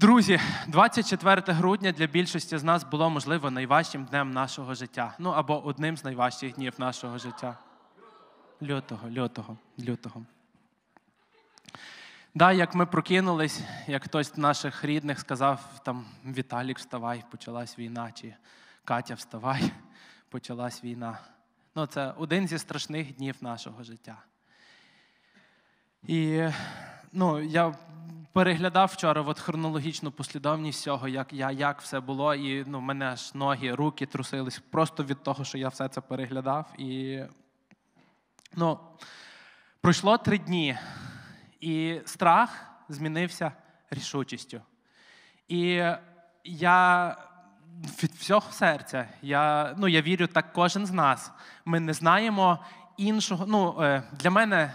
Друзі, 24 грудня для більшості з нас було можливо найважчим днем нашого життя. Ну або одним з найважчих днів нашого життя. Лютого, лютого, лютого. Да, як ми прокинулись, як хтось з наших рідних сказав, там Віталік, вставай, почалась війна, чи Катя, вставай, почалась війна. Ну, це один зі страшних днів нашого життя. І ну, я переглядав вчора от хронологічну послідовність цього, як я, як все було, і ну, мене аж ноги, руки трусились просто від того, що я все це переглядав. І ну, пройшло три дні, і страх змінився рішучістю. І я. Від всього серця. Я ну, я вірю, так кожен з нас. Ми не знаємо іншого. Ну, е, Для мене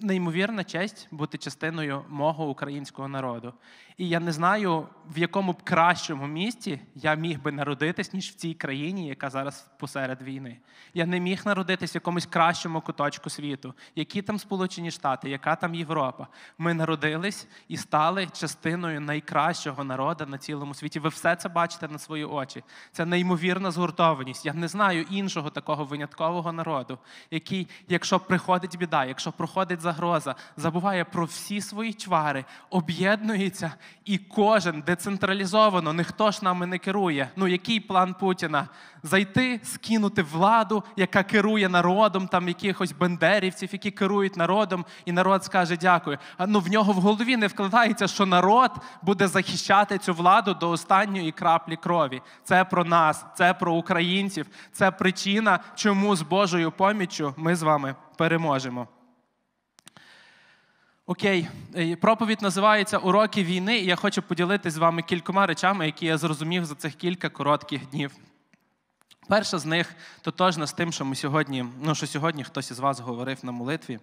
неймовірна честь бути частиною мого українського народу. І я не знаю, в якому б кращому місті я міг би народитись, ніж в цій країні, яка зараз посеред війни. Я не міг народитись в якомусь кращому куточку світу, які там Сполучені Штати, яка там Європа. Ми народились і стали частиною найкращого народу на цілому світі. Ви все це бачите на свої очі. Це неймовірна згуртованість. Я не знаю іншого такого виняткового народу, який, якщо приходить біда, якщо проходить загроза забуває про всі свої чвари, об'єднується, і кожен децентралізовано, ніхто ж нами не керує. Ну який план Путіна? Зайти, скинути владу, яка керує народом, там якихось бендерівців, які керують народом, і народ скаже дякую. А ну в нього в голові не вкладається, що народ буде захищати цю владу до останньої краплі крові. Це про нас, це про українців, це причина, чому з Божою поміччю ми з вами переможемо. Окей, е, проповідь називається Уроки війни, і я хочу поділитися з вами кількома речами, які я зрозумів за цих кілька коротких днів. Перша з них тотожна з тим, що ми сьогодні, ну що сьогодні хтось із вас говорив на молитві.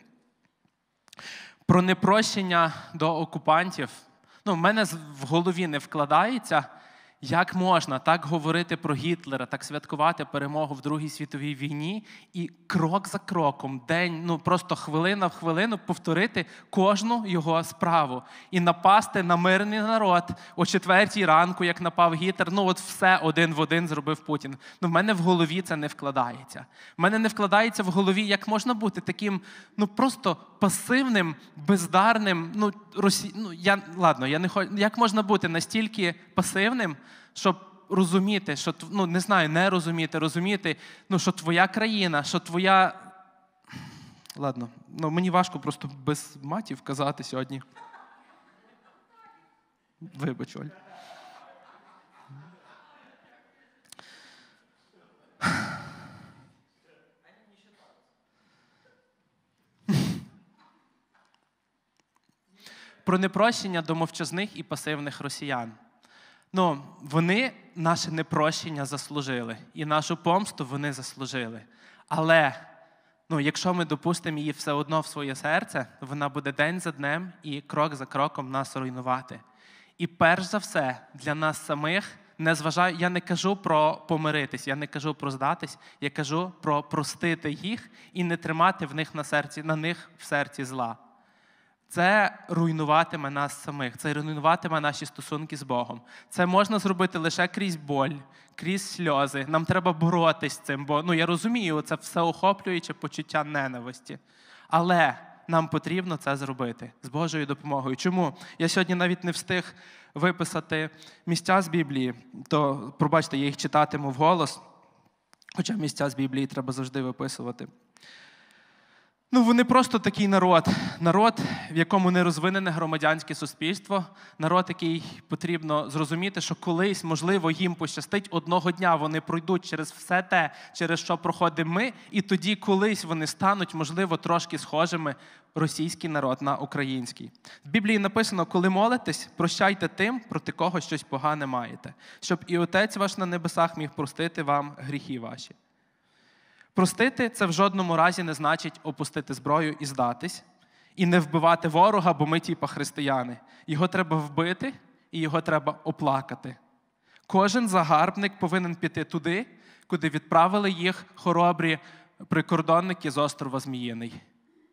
Про непрощення до окупантів. Ну, в мене в голові не вкладається, як можна так говорити про Гітлера, так святкувати перемогу в Другій світовій війні і крок за кроком, день, ну просто хвилина в хвилину повторити кожну його справу і напасти на мирний народ о четвертій ранку, як напав Гітлер, Ну от все один в один зробив Путін. Ну в мене в голові це не вкладається. В мене не вкладається в голові, як можна бути таким, ну просто пасивним, бездарним. Ну росі... ну я ладно, я не хочу. Як можна бути настільки пасивним? щоб розуміти, що ну, не знаю, не розуміти, розуміти, ну, що твоя країна, що твоя. Ладно, ну мені важко просто без матів казати сьогодні. Вибач, Оль. Про непрощення до мовчазних і пасивних росіян ну, вони наше непрощення заслужили, і нашу помсту вони заслужили. Але ну, якщо ми допустимо її все одно в своє серце, вона буде день за днем і крок за кроком нас руйнувати. І перш за все, для нас самих не зважаю, я не кажу про помиритись, я не кажу про здатись, я кажу про простити їх і не тримати в них на серці, на них в серці зла це руйнуватиме нас самих, це руйнуватиме наші стосунки з Богом. Це можна зробити лише крізь боль, крізь сльози. Нам треба боротись з цим, бо ну я розумію, це всеохоплююче почуття ненависті. Але нам потрібно це зробити з Божою допомогою. Чому? Я сьогодні навіть не встиг виписати місця з Біблії, то пробачте, я їх читатиму вголос, хоча місця з Біблії треба завжди виписувати. Ну, вони просто такий народ, народ, в якому не розвинене громадянське суспільство, народ, який потрібно зрозуміти, що колись, можливо, їм пощастить одного дня вони пройдуть через все те, через що проходимо ми, і тоді колись вони стануть, можливо, трошки схожими російський народ на український. В Біблії написано, коли молитесь, прощайте тим, проти кого щось погане маєте, щоб і отець ваш на небесах міг простити вам гріхи ваші. Простити це в жодному разі не значить опустити зброю і здатись, і не вбивати ворога, бо ми тіпа християни. Його треба вбити і його треба оплакати. Кожен загарбник повинен піти туди, куди відправили їх хоробрі прикордонники з острова Зміїний,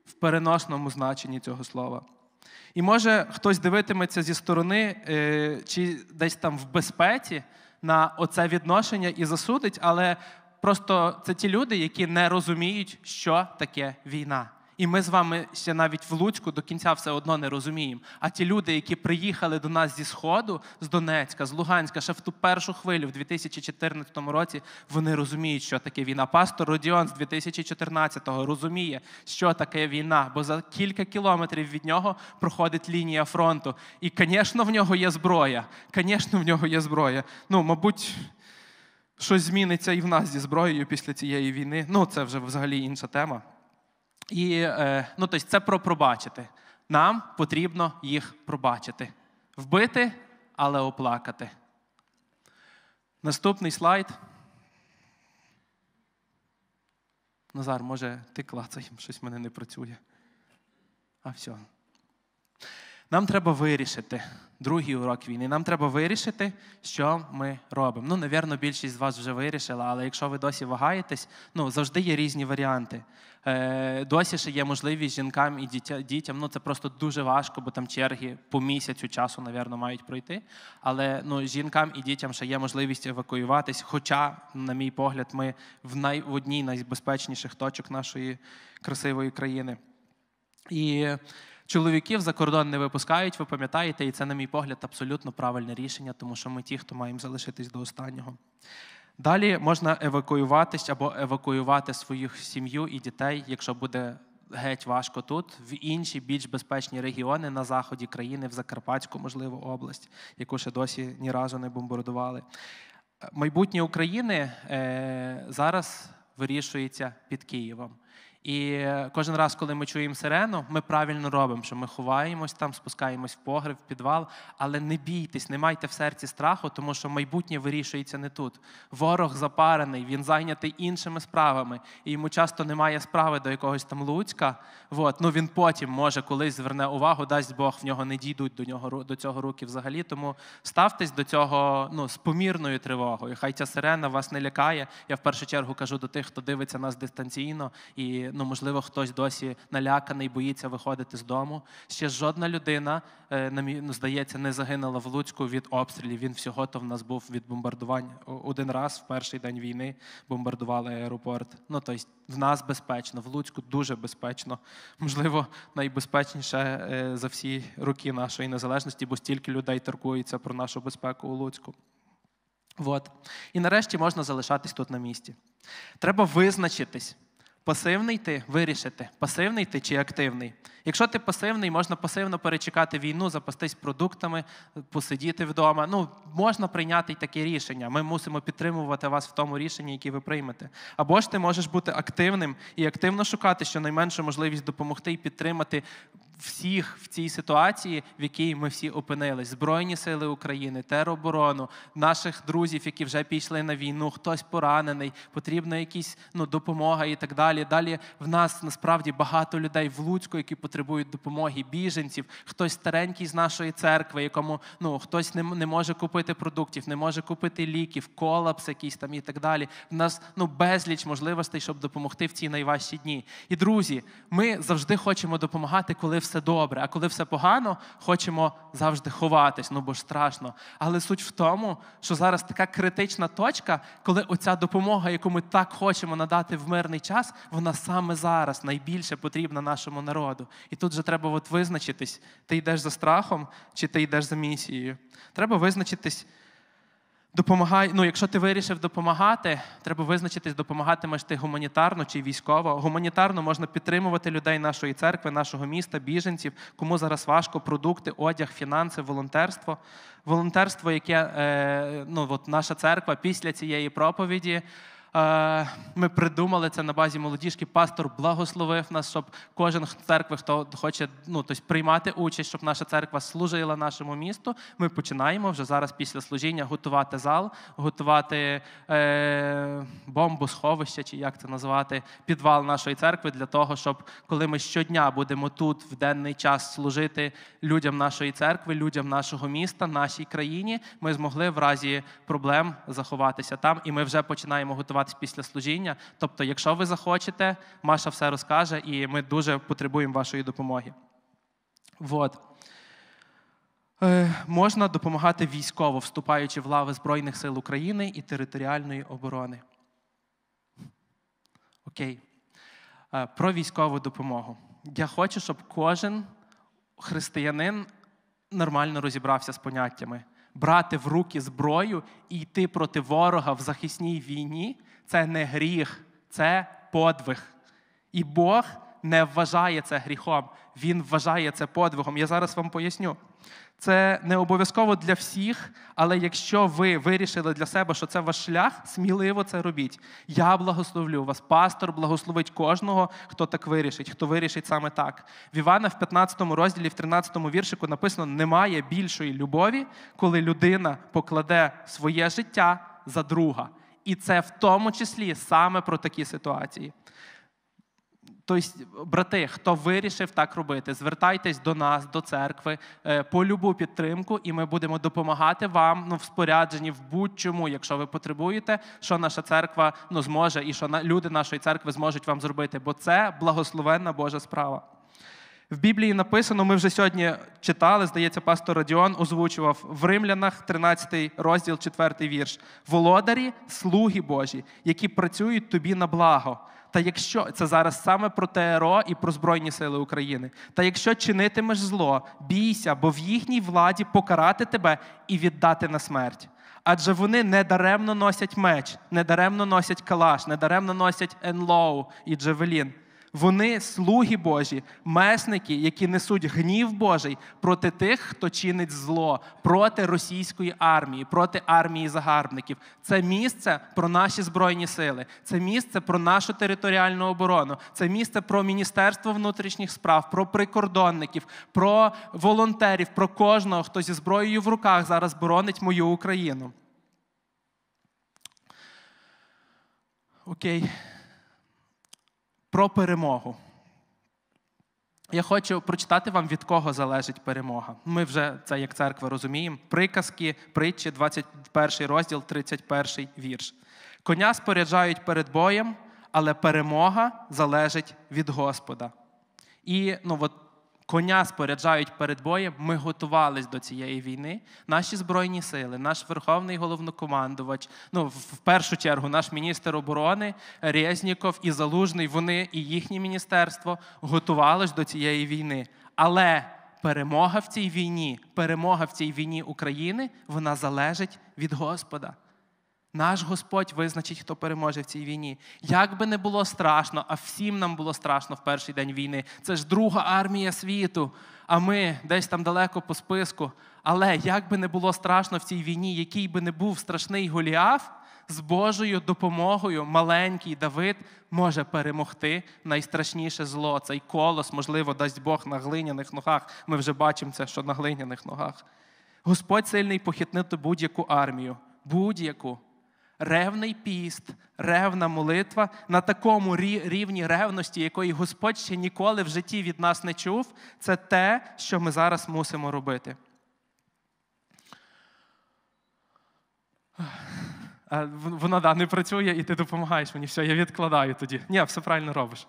в переносному значенні цього слова. І може хтось дивитиметься зі сторони е, чи десь там в безпеці на оце відношення і засудить, але просто це ті люди, які не розуміють, що таке війна. І ми з вами ще навіть в Луцьку до кінця все одно не розуміємо. А ті люди, які приїхали до нас зі Сходу, з Донецька, з Луганська, ще в ту першу хвилю, в 2014 році, вони розуміють, що таке війна. Пастор Родіон з 2014-го розуміє, що таке війна, бо за кілька кілометрів від нього проходить лінія фронту. І, звісно, в нього є зброя. Звісно, в нього є зброя. Ну, мабуть щось зміниться і в нас зі зброєю після цієї війни. Ну, це вже взагалі інша тема. І е, ну, тобто це про пробачити. Нам потрібно їх пробачити, вбити, але оплакати. Наступний слайд. Назар, може, ти клацай, щось в мене не працює. А все. Нам треба вирішити другий урок війни. Нам треба вирішити, що ми робимо. Ну, навірно, більшість з вас вже вирішила, але якщо ви досі вагаєтесь, ну завжди є різні варіанти. Е, Досі ще є можливість жінкам і дітям. Ну це просто дуже важко, бо там черги по місяцю часу, навірно, мають пройти. Але ну, жінкам і дітям ще є можливість евакуюватись. Хоча, на мій погляд, ми в най в одній найбезпечніших точок нашої красивої країни. І Чоловіків за кордон не випускають, ви пам'ятаєте, і це, на мій погляд, абсолютно правильне рішення, тому що ми ті, хто маємо залишитись до останнього. Далі можна евакуюватись або евакуювати свою сім'ю і дітей, якщо буде геть важко тут, в інші більш безпечні регіони на заході країни, в Закарпатську, можливо, область, яку ще досі ні разу не бомбардували. Майбутнє України е, зараз вирішується під Києвом. І кожен раз, коли ми чуємо сирену, ми правильно робимо, що ми ховаємось там, спускаємось в погреб, в підвал. Але не бійтесь, не майте в серці страху, тому що майбутнє вирішується не тут. Ворог запарений, він зайнятий іншими справами, і йому часто немає справи до якогось там Луцька. От. Ну він потім може колись зверне увагу, дасть Бог в нього не дійдуть до нього до цього руки взагалі. Тому ставтесь до цього ну, з помірною тривогою. Хай ця сирена вас не лякає. Я в першу чергу кажу до тих, хто дивиться нас дистанційно і ну, можливо, хтось досі наляканий, боїться виходити з дому. Ще жодна людина, е, нам ну, здається, не загинула в Луцьку від обстрілів. Він всього то в нас був від бомбардувань один раз в перший день війни бомбардували аеропорт. Ну тобто в нас безпечно, в Луцьку дуже безпечно. Можливо, найбезпечніше е, за всі роки нашої незалежності, бо стільки людей торгується про нашу безпеку у Луцьку. От. І нарешті можна залишатись тут на місці. Треба визначитись, Пасивний ти вирішити, пасивний ти чи активний. Якщо ти пасивний, можна пасивно перечекати війну, запастись продуктами, посидіти вдома. Ну, можна прийняти й таке рішення. Ми мусимо підтримувати вас в тому рішенні, яке ви приймете. Або ж ти можеш бути активним і активно шукати щонайменшу можливість допомогти і підтримати всіх в цій ситуації, в якій ми всі опинились: Збройні сили України, тероборону, наших друзів, які вже пішли на війну, хтось поранений, потрібна якісь ну, допомога і так далі. Далі в нас насправді багато людей в Луцьку, які потребують допомоги, біженців, хтось старенький з нашої церкви, якому ну хтось не, не може купити продуктів, не може купити ліків, колапс якийсь там і так далі. В нас ну безліч можливостей, щоб допомогти в ці найважчі дні. І друзі, ми завжди хочемо допомагати, коли все все добре, а коли все погано, хочемо завжди ховатись, ну бо ж страшно. Але суть в тому, що зараз така критична точка, коли оця допомога, яку ми так хочемо надати в мирний час, вона саме зараз найбільше потрібна нашому народу. І тут же треба от визначитись: ти йдеш за страхом чи ти йдеш за місією. Треба визначитись. Допомагай, ну, якщо ти вирішив допомагати, треба визначитись, допомагатимеш ти гуманітарно чи військово. Гуманітарно можна підтримувати людей нашої церкви, нашого міста, біженців, кому зараз важко продукти, одяг, фінанси, волонтерство. Волонтерство, яке е, ну, от наша церква після цієї проповіді Е, ми придумали це на базі молодіжки. Пастор благословив нас, щоб кожен церкви, хто хоче ну, тобто приймати участь, щоб наша церква служила нашому місту. Ми починаємо вже зараз після служіння готувати зал, готувати е, бомбу, сховище, чи як це назвати, підвал нашої церкви для того, щоб коли ми щодня будемо тут в денний час служити людям нашої церкви, людям нашого міста, нашій країні, ми змогли в разі проблем заховатися там, і ми вже починаємо готувати спілкуватися після служіння. Тобто, якщо ви захочете, Маша все розкаже, і ми дуже потребуємо вашої допомоги. Вот. Е, можна допомагати військово, вступаючи в лави Збройних сил України і територіальної оборони. Окей. Е, про військову допомогу. Я хочу, щоб кожен християнин нормально розібрався з поняттями. Брати в руки зброю і йти проти ворога в захисній війні це не гріх, це подвиг. І Бог не вважає це гріхом, Він вважає це подвигом. Я зараз вам поясню. Це не обов'язково для всіх, але якщо ви вирішили для себе, що це ваш шлях, сміливо це робіть. Я благословлю вас. Пастор благословить кожного, хто так вирішить, хто вирішить саме так. В Івана в 15 розділі, в 13 віршику написано: немає більшої любові, коли людина покладе своє життя за друга. І це в тому числі саме про такі ситуації. Тобто, брати, хто вирішив так робити, звертайтесь до нас, до церкви е, по любу підтримку, і ми будемо допомагати вам ну, в спорядженні в будь-чому, якщо ви потребуєте, що наша церква ну, зможе, і що люди нашої церкви зможуть вам зробити, бо це благословенна Божа справа. В Біблії написано, ми вже сьогодні читали, здається, пастор Радіон озвучував в Римлянах, 13 розділ, 4 вірш. Володарі, слуги Божі, які працюють тобі на благо. Та якщо це зараз саме про ТРО і про Збройні Сили України, та якщо чинитимеш зло, бійся, бо в їхній владі покарати тебе і віддати на смерть. Адже вони недаремно носять меч, недаремно носять калаш, недаремно носять енлоу і Джевелін. Вони слуги Божі, месники, які несуть гнів Божий проти тих, хто чинить зло, проти російської армії, проти армії загарбників. Це місце про наші збройні сили, це місце про нашу територіальну оборону, це місце про міністерство внутрішніх справ, про прикордонників, про волонтерів, про кожного, хто зі зброєю в руках зараз боронить мою Україну. Окей про перемогу. Я хочу прочитати вам, від кого залежить перемога. Ми вже це як церква розуміємо. Приказки, притчі, 21 розділ, 31 вірш. Коня споряджають перед боєм, але перемога залежить від Господа. І ну, от коня споряджають перед боєм. Ми готувались до цієї війни. Наші збройні сили, наш верховний головнокомандувач, ну в першу чергу, наш міністр оборони Резніков і Залужний. Вони і їхнє міністерство готувались до цієї війни. Але перемога в цій війні, перемога в цій війні України, вона залежить від Господа. Наш Господь визначить, хто переможе в цій війні. Як би не було страшно, а всім нам було страшно в перший день війни. Це ж друга армія світу, а ми десь там далеко по списку. Але як би не було страшно в цій війні, який би не був страшний Голіаф, з Божою допомогою маленький Давид може перемогти найстрашніше зло. Цей колос, можливо, дасть Бог на глиняних ногах. Ми вже бачимо це, що на глиняних ногах. Господь сильний похитнити будь-яку армію, будь-яку ревний піст, ревна молитва на такому рівні ревності, якої Господь ще ніколи в житті від нас не чув, це те, що ми зараз мусимо робити. Вона да, не працює, і ти допомагаєш мені. Все, я відкладаю тоді. Ні, все правильно робиш.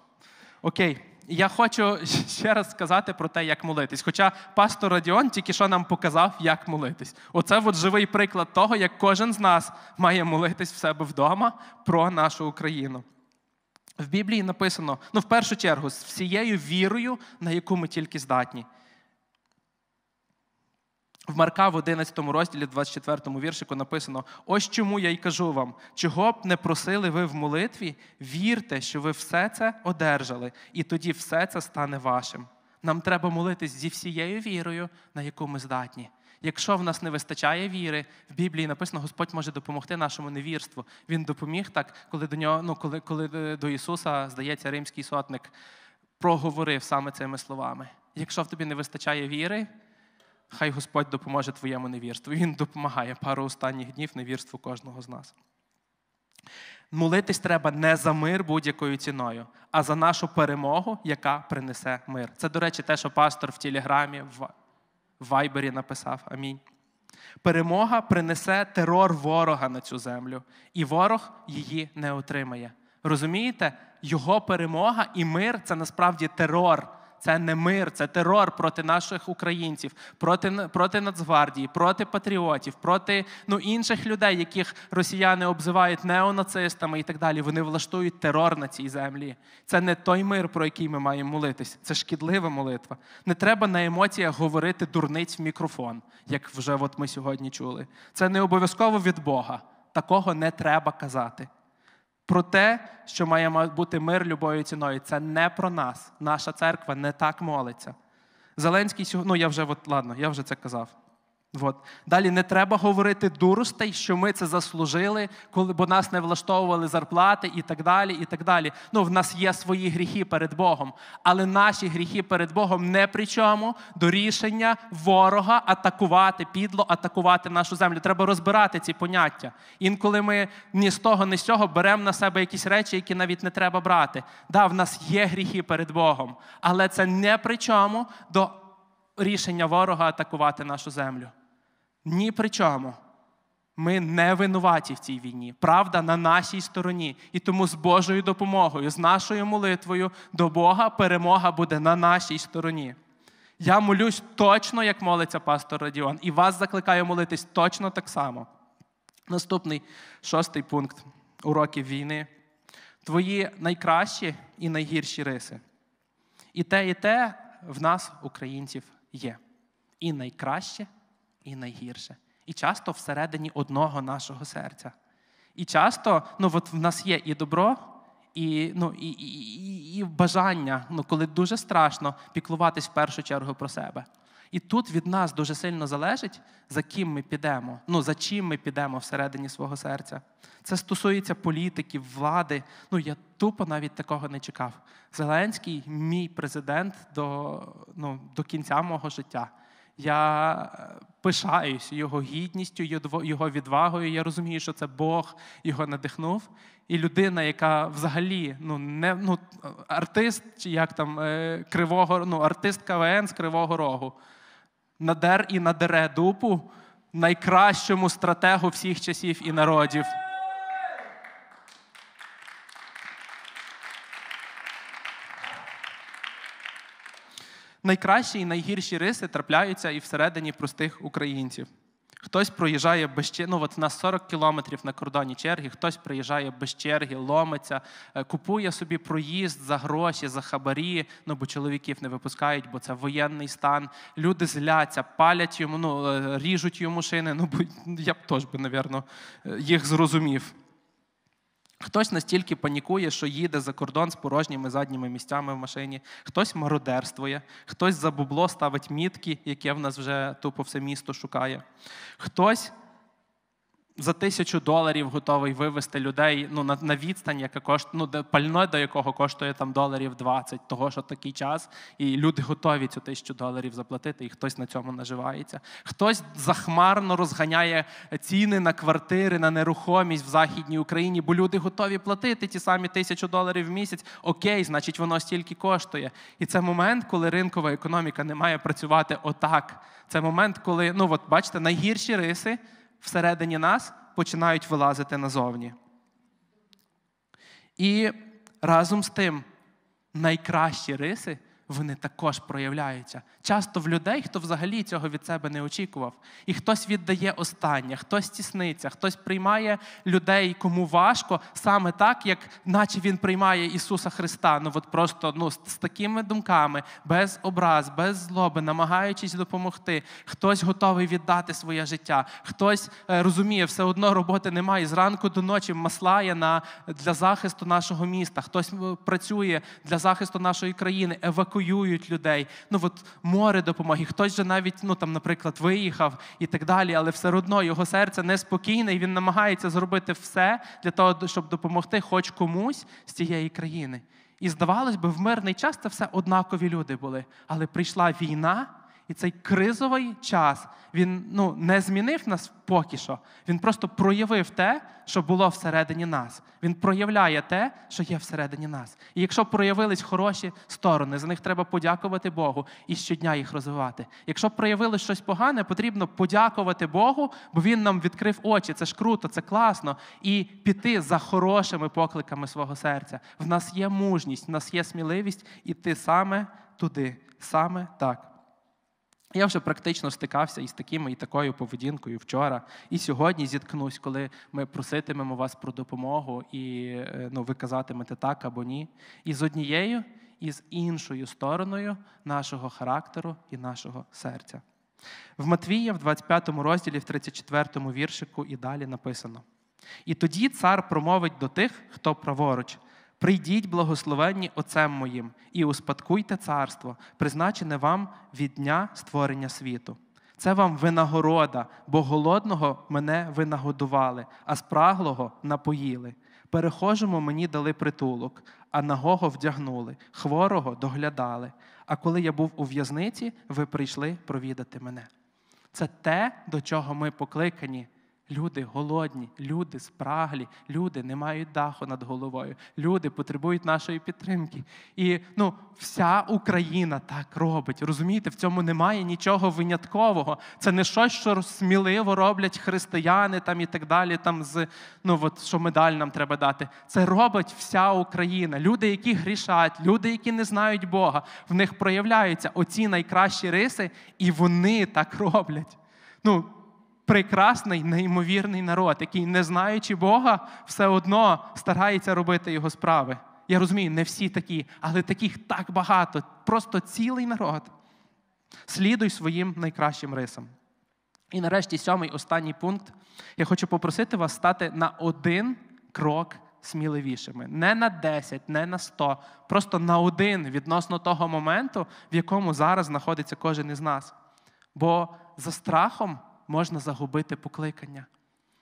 Окей я хочу ще раз сказати про те, як молитись. Хоча пастор Радіон тільки що нам показав, як молитись. Оце от живий приклад того, як кожен з нас має молитись в себе вдома про нашу Україну. В Біблії написано, ну, в першу чергу, з всією вірою, на яку ми тільки здатні. В Марка в 11 розділі, 24 віршику, написано: Ось чому я й кажу вам, чого б не просили ви в молитві, вірте, що ви все це одержали, і тоді все це стане вашим. Нам треба молитись зі всією вірою, на яку ми здатні. Якщо в нас не вистачає віри, в Біблії написано, Господь може допомогти нашому невірству. Він допоміг так, коли до нього, ну коли, коли е, до Ісуса, здається, римський сотник проговорив саме цими словами. Якщо в тобі не вистачає віри, Хай Господь допоможе твоєму невірству. Він допомагає пару останніх днів невірству кожного з нас. Молитись треба не за мир будь-якою ціною, а за нашу перемогу, яка принесе мир. Це, до речі, те, що пастор в Телеграмі, в Вайбері написав. Амінь. Перемога принесе терор ворога на цю землю, і ворог її не отримає. Розумієте? Його перемога і мир це насправді терор це не мир, це терор проти наших українців, проти проти Нацгвардії, проти патріотів, проти ну, інших людей, яких росіяни обзивають неонацистами і так далі. Вони влаштують терор на цій землі. Це не той мир, про який ми маємо молитись. Це шкідлива молитва. Не треба на емоціях говорити дурниць в мікрофон, як вже от ми сьогодні чули. Це не обов'язково від Бога. Такого не треба казати про те, що має бути мир любою ціною. Це не про нас. Наша церква не так молиться. Зеленський сьогодні, ну я вже от, ладно, я вже це казав. От. Далі не треба говорити дуростей, що ми це заслужили, коли, бо нас не влаштовували зарплати і так далі. і так далі. Ну, В нас є свої гріхи перед Богом, але наші гріхи перед Богом не при чому до рішення ворога атакувати підло, атакувати нашу землю. Треба розбирати ці поняття. Інколи ми ні з того, ні з цього беремо на себе якісь речі, які навіть не треба брати. Да, в нас є гріхи перед Богом, але це не при чому до рішення ворога атакувати нашу землю. Ні при чому. Ми не винуваті в цій війні. Правда на нашій стороні. І тому з Божою допомогою, з нашою молитвою до Бога перемога буде на нашій стороні. Я молюсь точно, як молиться пастор Радіон, і вас закликаю молитись точно так само. Наступний шостий пункт уроків війни. Твої найкращі і найгірші риси. І те, і те в нас, українців, є. І найкраще і найгірше. І часто всередині одного нашого серця. І часто ну, от в нас є і добро, і ну, і, і, і бажання, ну, коли дуже страшно, піклуватись в першу чергу про себе. І тут від нас дуже сильно залежить, за ким ми підемо, ну за чим ми підемо всередині свого серця. Це стосується політиків, влади. Ну я тупо навіть такого не чекав. Зеленський, мій президент до, ну, до кінця мого життя. Я е, пишаюсь його гідністю, його відвагою. Я розумію, що це Бог його надихнув. І людина, яка взагалі ну, не ну, артист, чи як там е, кривого ну, артист КВН з Кривого Рогу, надер і надере дупу найкращому стратегу всіх часів і народів. найкращі і найгірші риси трапляються і всередині простих українців. Хтось проїжджає без черги, ну от в нас 40 кілометрів на кордоні черги, хтось приїжджає без черги, ломиться, е, купує собі проїзд за гроші, за хабарі, ну бо чоловіків не випускають, бо це воєнний стан. Люди зляться, палять йому, ну е, ріжуть йому шини. Ну бо я б теж би, напевно, е, їх зрозумів. Хтось настільки панікує, що їде за кордон з порожніми задніми місцями в машині, хтось мародерствує, хтось за бубло ставить мітки, яке в нас вже тупо все місто шукає. Хтось за тисячу доларів готовий вивести людей ну, на на відстань, яка кошт, ну, де до якого коштує там доларів 20, того що такий час, і люди готові цю тисячу доларів заплатити, і хтось на цьому наживається. Хтось захмарно розганяє ціни на квартири, на нерухомість в Західній Україні, бо люди готові платити ті самі тисячу доларів в місяць. Окей, значить, воно стільки коштує. І це момент, коли ринкова економіка не має працювати отак. Це момент, коли ну от бачите, найгірші риси всередині нас починають вилазити назовні. І разом з тим найкращі риси вони також проявляються. Часто в людей, хто взагалі цього від себе не очікував. І хтось віддає останнє, хтось тісниться, хтось приймає людей, кому важко, саме так, як наче він приймає Ісуса Христа. Ну от просто ну, з такими думками, без образ, без злоби, намагаючись допомогти. Хтось готовий віддати своє життя, хтось е, розуміє, все одно роботи немає. Зранку до ночі маслає на, для захисту нашого міста, хтось е, працює для захисту нашої країни. евакуює евакуюють людей. Ну от море допомоги. Хтось же навіть, ну там, наприклад, виїхав і так далі, але все одно його серце неспокійне, і він намагається зробити все для того, щоб допомогти хоч комусь з цієї країни. І здавалось би, в мирний час це все однакові люди були. Але прийшла війна. І цей кризовий час він ну, не змінив нас поки що. Він просто проявив те, що було всередині нас. Він проявляє те, що є всередині нас. І якщо проявились хороші сторони, за них треба подякувати Богу і щодня їх розвивати. Якщо проявилось щось погане, потрібно подякувати Богу, бо Він нам відкрив очі. Це ж круто, це класно. І піти за хорошими покликами свого серця. В нас є мужність, в нас є сміливість іти саме туди, саме так. Я вже практично стикався із такими і такою поведінкою вчора. І сьогодні зіткнусь, коли ми проситимемо вас про допомогу і е, ну, ви казатимете так або ні. І з однією, і з іншою стороною нашого характеру і нашого серця. В Матвія, в 25 розділі, в 34 віршику і далі написано: І тоді цар промовить до тих, хто праворуч, Прийдіть, благословенні Отцем моїм, і успадкуйте царство, призначене вам від дня створення світу. Це вам винагорода, бо голодного мене винагодували, а спраглого напоїли. Перехожому мені дали притулок, а нагого вдягнули, хворого доглядали. А коли я був у в'язниці, ви прийшли провідати мене. Це те, до чого ми покликані Люди голодні, люди спраглі, люди не мають даху над головою, люди потребують нашої підтримки. І ну, вся Україна так робить. Розумієте, в цьому немає нічого виняткового. Це не щось, що сміливо роблять християни там і так далі. Там з ну от що медаль нам треба дати. Це робить вся Україна. Люди, які грішать, люди, які не знають Бога, в них проявляються оці найкращі риси, і вони так роблять. Ну, прекрасний, неймовірний народ, який, не знаючи Бога, все одно старається робити його справи. Я розумію, не всі такі, але таких так багато, просто цілий народ. Слідуй своїм найкращим рисам. І нарешті, сьомий останній пункт. Я хочу попросити вас стати на один крок сміливішими. Не на 10, не на 100, просто на один відносно того моменту, в якому зараз знаходиться кожен із нас. Бо за страхом можна загубити покликання.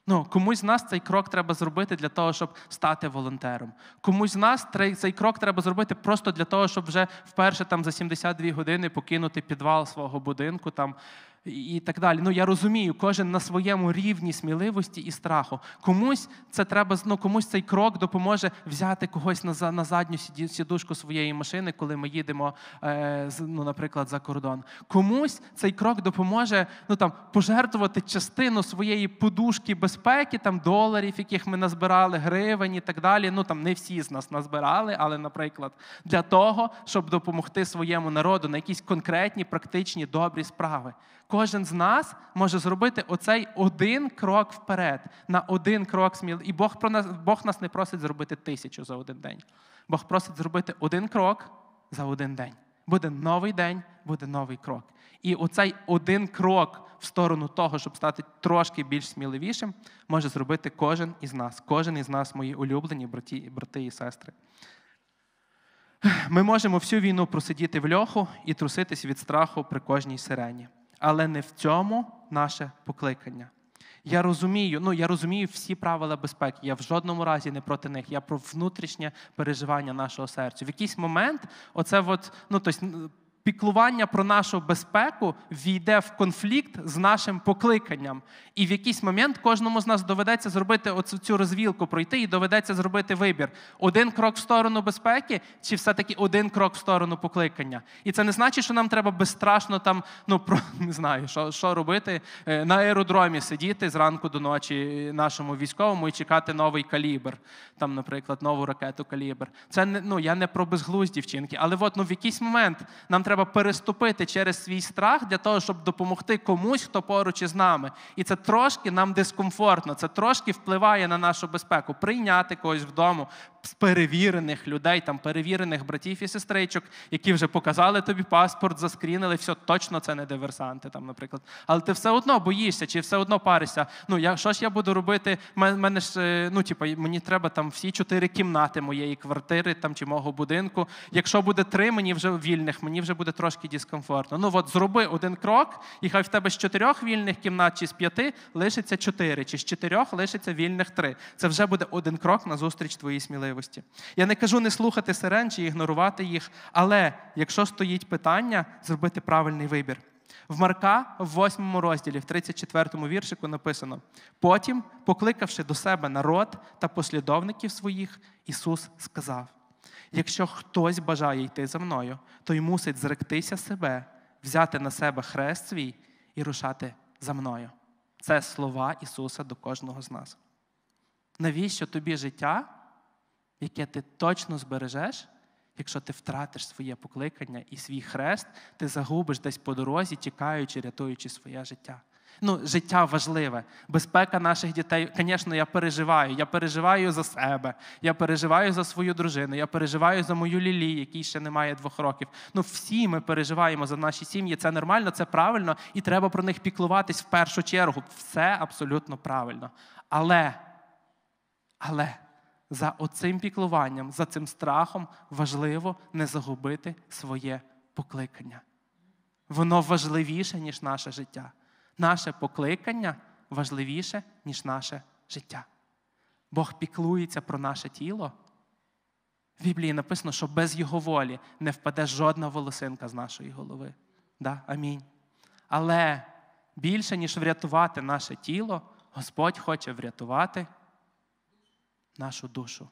Ну, Комусь з нас цей крок треба зробити для того, щоб стати волонтером. Комусь з нас цей крок треба зробити просто для того, щоб вже вперше там за 72 години покинути підвал свого будинку, там і так далі. Ну я розумію, кожен на своєму рівні сміливості і страху. Комусь це треба ну, комусь цей крок допоможе взяти когось на на задню сідушку своєї машини, коли ми їдемо, е, ну, наприклад, за кордон. Комусь цей крок допоможе ну там пожертвувати частину своєї подушки безпеки, там доларів, яких ми назбирали, гривень і так далі. Ну там не всі з нас назбирали, але, наприклад, для того, щоб допомогти своєму народу на якісь конкретні, практичні добрі справи. Кожен з нас може зробити оцей один крок вперед, на один крок сміливий. І Бог про нас, Бог нас не просить зробити тисячу за один день. Бог просить зробити один крок за один день. Буде новий день, буде новий крок. І оцей один крок в сторону того, щоб стати трошки більш сміливішим, може зробити кожен із нас, кожен із нас, мої улюблені браті, брати і сестри. Ми можемо всю війну просидіти в льоху і труситись від страху при кожній сирені але не в цьому наше покликання. Я розумію, ну я розумію всі правила безпеки. Я в жодному разі не проти них. Я про внутрішнє переживання нашого серця. В якийсь момент, оце от, ну тобто піклування про нашу безпеку війде в конфлікт з нашим покликанням. І в якийсь момент кожному з нас доведеться зробити оцю цю розвілку, пройти і доведеться зробити вибір: один крок в сторону безпеки, чи все-таки один крок в сторону покликання. І це не значить, що нам треба безстрашно там, ну про не знаю, що, що робити е, на аеродромі сидіти зранку до ночі нашому військовому і чекати новий калібр, там, наприклад, нову ракету калібр. Це не ну я не про безглузді вчинки, але от ну в якийсь момент нам треба треба переступити через свій страх для того, щоб допомогти комусь, хто поруч із нами. І це трошки нам дискомфортно, це трошки впливає на нашу безпеку. Прийняти когось вдома, з перевірених людей, там перевірених братів і сестричок, які вже показали тобі паспорт, заскрінили, все точно це не диверсанти, там, наприклад. Але ти все одно боїшся, чи все одно паришся. Ну я що ж я буду робити? Мене ж е, ну, типу, мені треба там всі чотири кімнати моєї квартири там чи мого будинку. Якщо буде три, мені вже вільних, мені вже буде трошки дискомфортно. Ну от зроби один крок, і хай в тебе з чотирьох вільних кімнат чи з п'яти лишиться чотири, чи з чотирьох лишиться вільних три. Це вже буде один крок назустріч твоїй сміливості можливості. Я не кажу не слухати сирен чи ігнорувати їх, але якщо стоїть питання, зробити правильний вибір. В Марка, в 8 розділі, в 34 віршику написано: потім, покликавши до себе народ та послідовників своїх, Ісус сказав: якщо хтось бажає йти за мною, той мусить зректися себе, взяти на себе хрест свій і рушати за мною. Це слова Ісуса до кожного з нас. Навіщо тобі життя, яке ти точно збережеш, якщо ти втратиш своє покликання і свій хрест, ти загубиш десь по дорозі, тікаючи, рятуючи своє життя. Ну, життя важливе, безпека наших дітей. Звісно, я переживаю. Я переживаю за себе, я переживаю за свою дружину, я переживаю за мою лілі, якій ще немає двох років. Ну, всі ми переживаємо за наші сім'ї. Це нормально, це правильно, і треба про них піклуватись в першу чергу. Все абсолютно правильно. Але, але за оцим піклуванням, за цим страхом важливо не загубити своє покликання. Воно важливіше, ніж наше життя. Наше покликання важливіше, ніж наше життя. Бог піклується про наше тіло. В Біблії написано, що без Його волі не впаде жодна волосинка з нашої голови. Да? Амінь. Але більше, ніж врятувати наше тіло, Господь хоче врятувати нашу душу.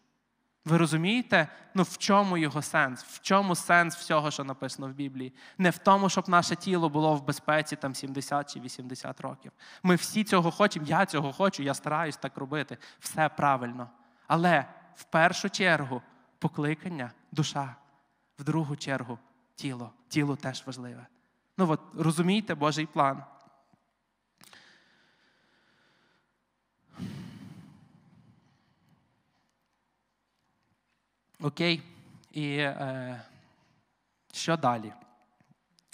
Ви розумієте, ну в чому його сенс? В чому сенс всього, що написано в Біблії? Не в тому, щоб наше тіло було в безпеці там 70 чи 80 років. Ми всі цього хочемо, я цього хочу, я стараюсь так робити. Все правильно. Але в першу чергу покликання, душа, в другу чергу тіло. Тіло теж важливе. Ну от розумійте Божий план. Окей, і е, що далі?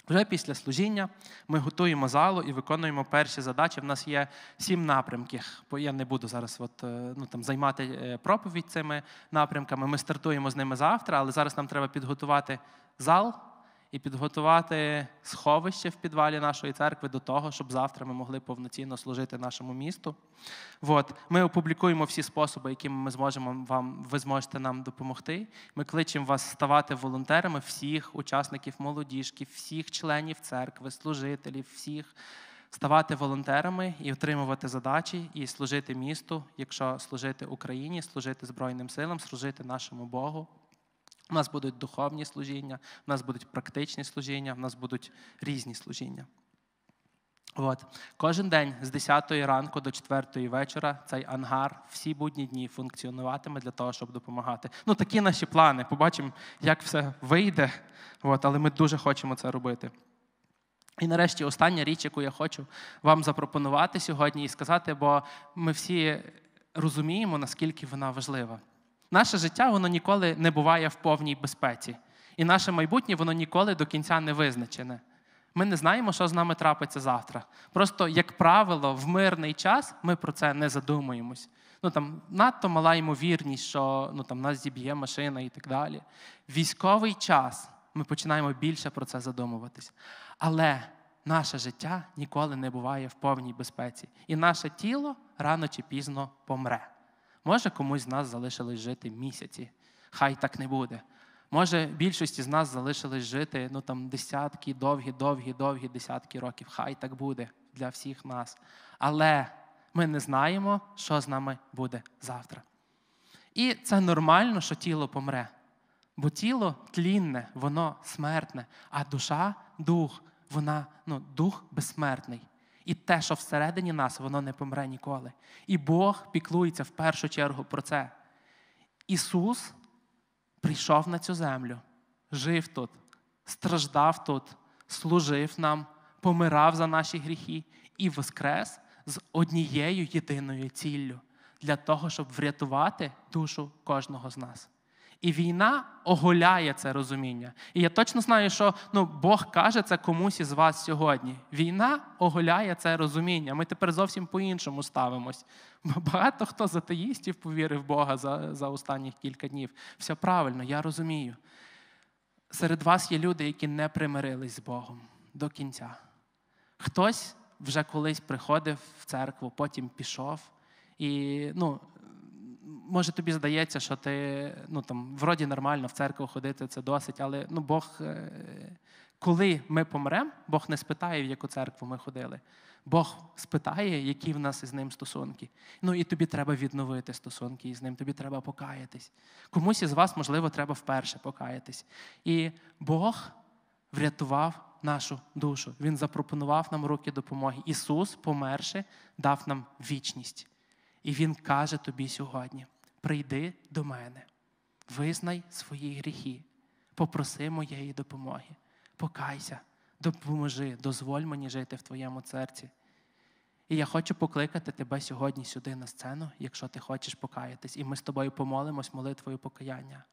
Вже після служіння ми готуємо залу і виконуємо перші задачі. В нас є сім напрямків. Бо я не буду зараз от, е, ну, там, займати е, проповідь цими напрямками. Ми стартуємо з ними завтра, але зараз нам треба підготувати зал і підготувати сховище в підвалі нашої церкви до того, щоб завтра ми могли повноцінно служити нашому місту. От. Ми опублікуємо всі способи, якими ми зможемо вам, ви зможете нам допомогти. Ми кличемо вас ставати волонтерами всіх учасників молодіжки, всіх членів церкви, служителів, всіх. Ставати волонтерами і отримувати задачі, і служити місту, якщо служити Україні, служити Збройним силам, служити нашому Богу. У нас будуть духовні служіння, у нас будуть практичні служіння, у нас будуть різні служіння. От. Кожен день з 10 ранку до 4 вечора цей ангар всі будні дні функціонуватиме для того, щоб допомагати. Ну, такі наші плани. Побачимо, як все вийде, От. але ми дуже хочемо це робити. І нарешті остання річ, яку я хочу вам запропонувати сьогодні і сказати, бо ми всі розуміємо, наскільки вона важлива. Наше життя воно ніколи не буває в повній безпеці. І наше майбутнє воно ніколи до кінця не визначене. Ми не знаємо, що з нами трапиться завтра. Просто, як правило, в мирний час ми про це не задумуємось. Ну там надто мала ймовірність, що ну там нас зіб'є машина і так далі. Військовий час ми починаємо більше про це задумуватись. Але наше життя ніколи не буває в повній безпеці, і наше тіло рано чи пізно помре. Може, комусь з нас залишилось жити місяці. Хай так не буде. Може, більшості з нас залишилось жити ну, там, десятки, довгі, довгі, довгі десятки років. Хай так буде для всіх нас. Але ми не знаємо, що з нами буде завтра. І це нормально, що тіло помре. Бо тіло тлінне, воно смертне, а душа дух, вона ну, дух безсмертний. І те, що всередині нас, воно не помре ніколи. І Бог піклується в першу чергу про це. Ісус прийшов на цю землю, жив тут, страждав тут, служив нам, помирав за наші гріхи і воскрес з однією єдиною ціллю для того, щоб врятувати душу кожного з нас. І війна оголяє це розуміння. І я точно знаю, що ну, Бог каже це комусь із вас сьогодні. Війна оголяє це розуміння. Ми тепер зовсім по-іншому ставимось. Багато хто з атеїстів повірив Бога за, за останніх кілька днів. Все правильно, я розумію. Серед вас є люди, які не примирились з Богом до кінця. Хтось вже колись приходив в церкву, потім пішов. І ну, може тобі здається, що ти ну там вроді нормально в церкву ходити, це досить, але ну Бог, е, коли ми помремо, Бог не спитає, в яку церкву ми ходили. Бог спитає, які в нас із ним стосунки. Ну і тобі треба відновити стосунки із ним, тобі треба покаятись. Комусь із вас, можливо, треба вперше покаятись. І Бог врятував нашу душу. Він запропонував нам руки допомоги. Ісус, померши, дав нам вічність. І Він каже тобі сьогодні: прийди до мене, визнай свої гріхи, попроси моєї допомоги, покайся, допоможи, дозволь мені жити в твоєму серці. І я хочу покликати тебе сьогодні сюди на сцену, якщо ти хочеш покаятись, і ми з тобою помолимось молитвою покаяння.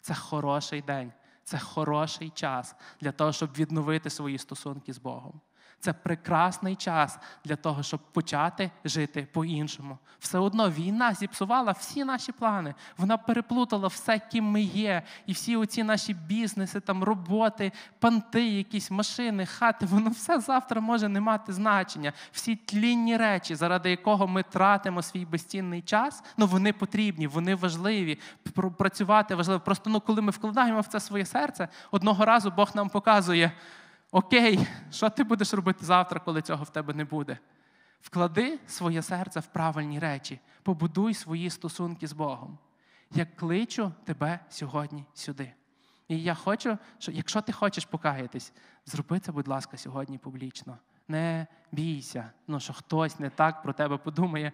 Це хороший день, це хороший час для того, щоб відновити свої стосунки з Богом це прекрасний час для того, щоб почати жити по-іншому. Все одно війна зіпсувала всі наші плани. Вона переплутала все, ким ми є, і всі оці наші бізнеси, там роботи, панти, якісь машини, хати. Воно все завтра може не мати значення. Всі тлінні речі, заради якого ми тратимо свій безцінний час. Ну вони потрібні, вони важливі. Працювати важливо. Просто ну, коли ми вкладаємо в це своє серце, одного разу Бог нам показує. Окей, що ти будеш робити завтра, коли цього в тебе не буде? Вклади своє серце в правильні речі, побудуй свої стосунки з Богом. Я кличу тебе сьогодні сюди. І я хочу, що якщо ти хочеш покаятись, зроби це, будь ласка, сьогодні публічно. Не бійся, ну що хтось не так про тебе подумає.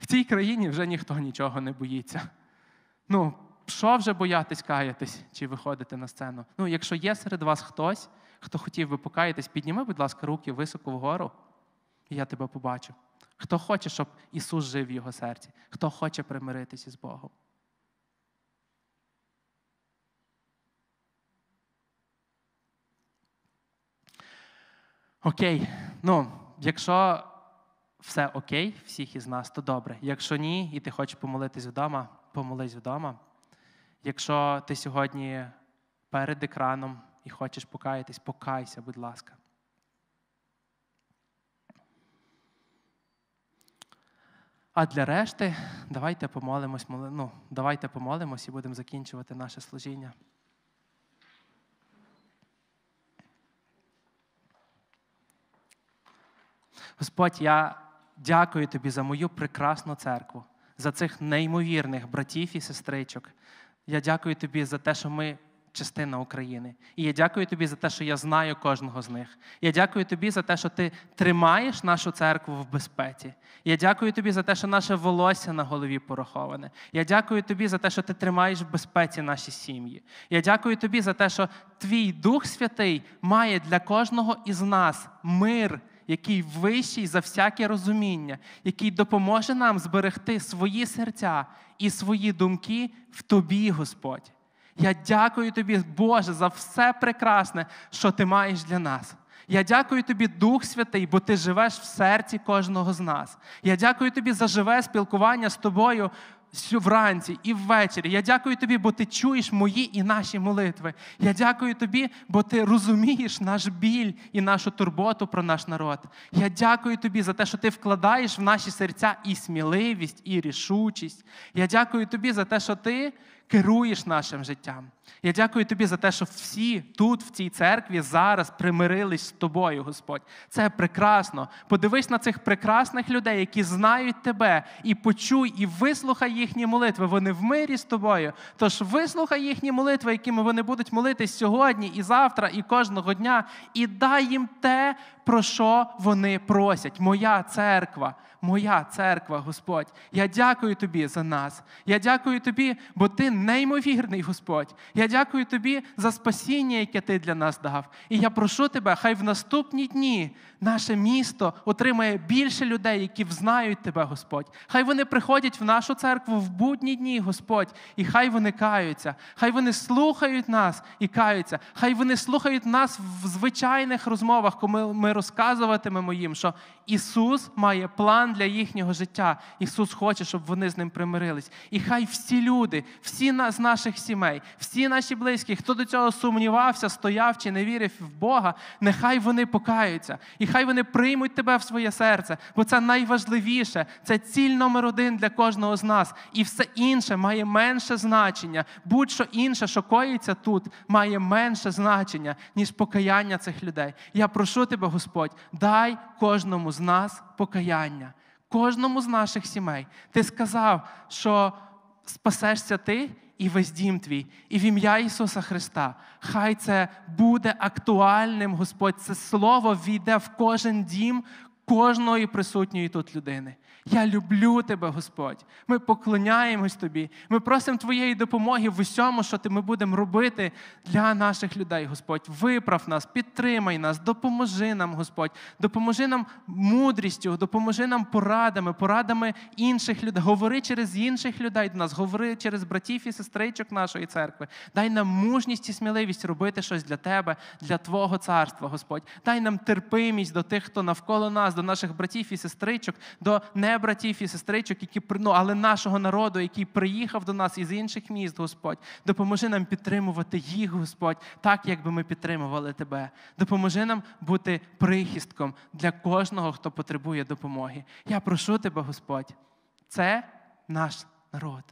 В цій країні вже ніхто нічого не боїться. Ну, що вже боятись каятись чи виходити на сцену? Ну, якщо є серед вас хтось. Хто хотів би покаятись, підніми, будь ласка, руки високо вгору, і я тебе побачу. Хто хоче, щоб Ісус жив в його серці, хто хоче примиритися з Богом. Окей, ну, якщо все окей, всіх із нас, то добре. Якщо ні, і ти хочеш помолитись вдома, помолись вдома. Якщо ти сьогодні перед екраном і хочеш покаятись, покайся, будь ласка. А для решти давайте помолимось, ну, давайте помолимось і будемо закінчувати наше служіння. Господь, я дякую тобі за мою прекрасну церкву, за цих неймовірних братів і сестричок. Я дякую тобі за те, що ми частина України. І я дякую тобі за те, що я знаю кожного з них. Я дякую тобі за те, що ти тримаєш нашу церкву в безпеці. Я дякую тобі за те, що наше волосся на голові пораховане. Я дякую тобі за те, що ти тримаєш в безпеці наші сім'ї. Я дякую тобі за те, що твій Дух Святий має для кожного із нас мир. Який вищий за всяке розуміння, який допоможе нам зберегти свої серця і свої думки в тобі, Господь. Я дякую тобі, Боже, за все прекрасне, що ти маєш для нас. Я дякую тобі, Дух Святий, бо ти живеш в серці кожного з нас. Я дякую тобі за живе спілкування з тобою вранці і ввечері. Я дякую тобі, бо ти чуєш мої і наші молитви. Я дякую тобі, бо ти розумієш наш біль і нашу турботу про наш народ. Я дякую тобі за те, що ти вкладаєш в наші серця і сміливість, і рішучість. Я дякую тобі за те, що ти керуєш нашим життям. Я дякую тобі за те, що всі тут, в цій церкві, зараз примирились з тобою, Господь. Це прекрасно. Подивись на цих прекрасних людей, які знають тебе, і почуй, і вислухай їхні молитви. Вони в мирі з тобою. Тож вислухай їхні молитви, якими вони будуть молитись сьогодні, і завтра, і кожного дня, і дай їм те, про що вони просять. Моя церква, моя церква, Господь. Я дякую тобі за нас. Я дякую тобі, бо ти неймовірний, Господь. Я дякую тобі за спасіння, яке ти для нас дав. І я прошу тебе, хай в наступні дні наше місто отримає більше людей, які взнають тебе, Господь. Хай вони приходять в нашу церкву в будні дні, Господь, і хай вони каються, хай вони слухають нас і каються, хай вони слухають нас в звичайних розмовах, коли ми розказуватимемо їм, що Ісус має план для їхнього життя. Ісус хоче, щоб вони з ним примирились. І хай всі люди, всі з наших сімей, всі наші близькі, хто до цього сумнівався, стояв чи не вірив в Бога, нехай вони покаються, і хай вони приймуть тебе в своє серце, бо це найважливіше, це ціль номер один для кожного з нас. І все інше має менше значення. Будь-що інше, що коїться тут, має менше значення, ніж покаяння цих людей. Я прошу тебе, Господь, дай кожному з нас покаяння, кожному з наших сімей. Ти сказав, що спасешся ти і весь дім твій, і в ім'я Ісуса Христа. Хай це буде актуальним, Господь, це слово війде в кожен дім кожної присутньої тут людини. Я люблю тебе, Господь. Ми поклоняємось Тобі. Ми просимо Твоєї допомоги в усьому, що ти ми будемо робити для наших людей, Господь. Виправ нас, підтримай нас, допоможи нам, Господь, допоможи нам мудрістю, допоможи нам порадами, порадами інших людей. Говори через інших людей до нас, говори через братів і сестричок нашої церкви. Дай нам мужність і сміливість робити щось для Тебе, для Твого царства, Господь. Дай нам терпимість до тих, хто навколо нас, до наших братів і сестричок, до не братів і сестричок, які ну, але нашого народу, який приїхав до нас із інших міст, Господь, допоможи нам підтримувати їх, Господь, так якби ми підтримували Тебе. Допоможи нам бути прихистком для кожного, хто потребує допомоги. Я прошу тебе, Господь, це наш народ.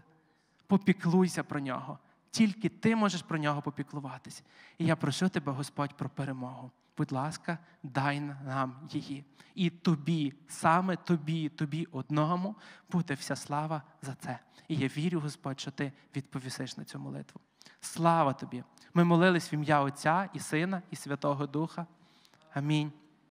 Попіклуйся про нього. Тільки ти можеш про нього попіклуватись. І я прошу тебе, Господь, про перемогу будь ласка, дай нам її. І тобі, саме тобі, тобі одному буде вся слава за це. І я вірю, Господь, що ти відповісиш на цю молитву. Слава тобі! Ми молились в ім'я Отця і Сина, і Святого Духа. Амінь.